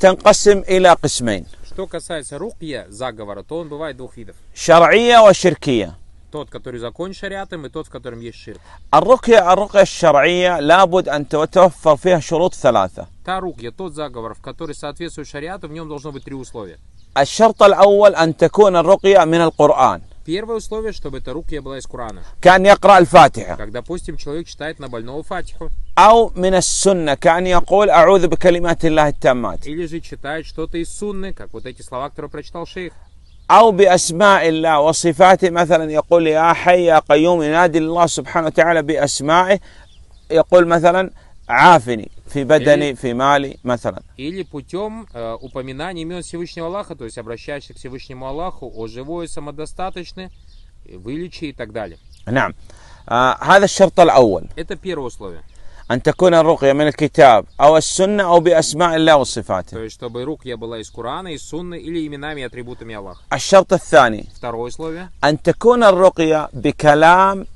تنقسم إلى قسمين Что касается рукья, заговора, то он бывает двух видов. شرعية وشركية Тот, который закон шариатом, и тот, в котором есть ширк. الرقية الرقية الشرعية لابد أن تتوفر فيها شروط ثلاثة Та рукья, тот заговор, в который соответствует шариату, в нем должно быть три условия. الشرط الأول أن تكون الرقية من القرآن Первое условие, чтобы эта рукья была из Курана. كأن يقرأ الفاتحة. Как, допустим, человек читает на больного фатиху. أو من السنة كأن يقول أعوذ بكلمات الله التامات. Или же читает что-то из сунны, как вот эти слова, которые прочитал шейх. أو بأسماء الله وصفاته مثلا يقول يا حي يا قيوم ينادي الله سبحانه وتعالى بأسمائه يقول مثلا عافني في بدني في مالي مثلا или путем э, упоминания имен Всевышнего Аллаха, то есть обращаешься к Всевышнему Аллаху о живой, самодостаточный, вылечи и так далее. نعم. آه هذا الشرط الأول. Это первое условие. أن تكون الرقية من الكتاب أو السنة أو بأسماء الله وصفاته. То есть, чтобы рукья была из Корана, из Сунны или именами и атрибутами Аллаха. الشرط الثاني. Второе условие. أن تكون الرقية بكلام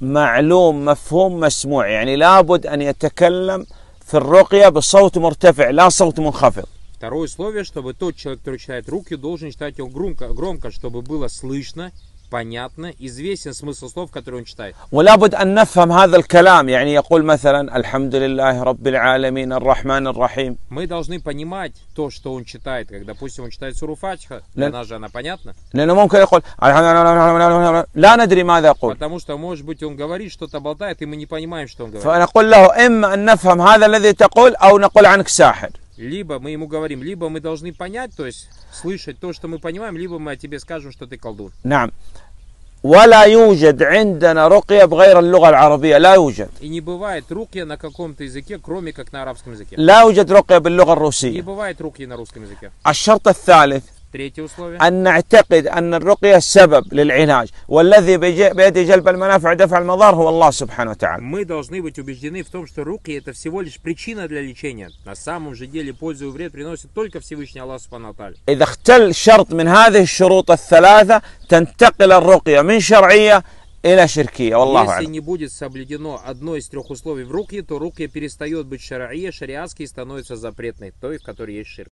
معلوم مفهوم مسموع يعني لابد أن يتكلم في الرقية بصوت مرتفع لا صوت منخفض Второе условие, чтобы тот человек, который читает руки, должен читать его громко, громко, чтобы было слышно понятно, известен смысл слов, которые он читает. ولابد أن نفهم هذا الكلام يعني يقول مثلا الحمد لله رب العالمين الرحمن الرحيم. Мы должны понимать то, что он читает, как, допустим, он читает суру Фатиха, لأن... она же она понятна. لأنه ممكن يقول لا ندري ماذا يقول. Потому что, может быть, он говорит что-то болтает, и мы не понимаем, что он говорит. فنقول له إما أن نفهم هذا الذي تقول أو نقول عنك ساحر либо мы ему говорим, либо мы должны понять, то есть слышать то, что мы понимаем, либо мы о тебе скажем, что ты колдун. Нам, ولا يوجد عندنا رقية بغير اللغة العربية لا يوجد. И не бывает рукья на каком-то языке, кроме как на арабском языке. لا يوجد رقية باللغة الروسية. Не бывает рукья на русском языке. А шарта الثالث Третье условие. أن نعتقد أن الرقية السبب للعلاج والذي بيد جلب المنافع ودفع المضار هو الله سبحانه وتعالى. Мы должны быть убеждены в том, что руки это всего лишь причина для лечения. На самом же деле пользу и вред приносит только Всевышний Аллах سبحانه وتعالى. إذا اختل شرط من هذه الشروط الثلاثة تنتقل الرقية من شرعية إلى شركية والله Если не будет соблюдено одно из трех условий в руке, то рука перестает быть шараия, шариатский становится запретной, той, в которой есть ширк.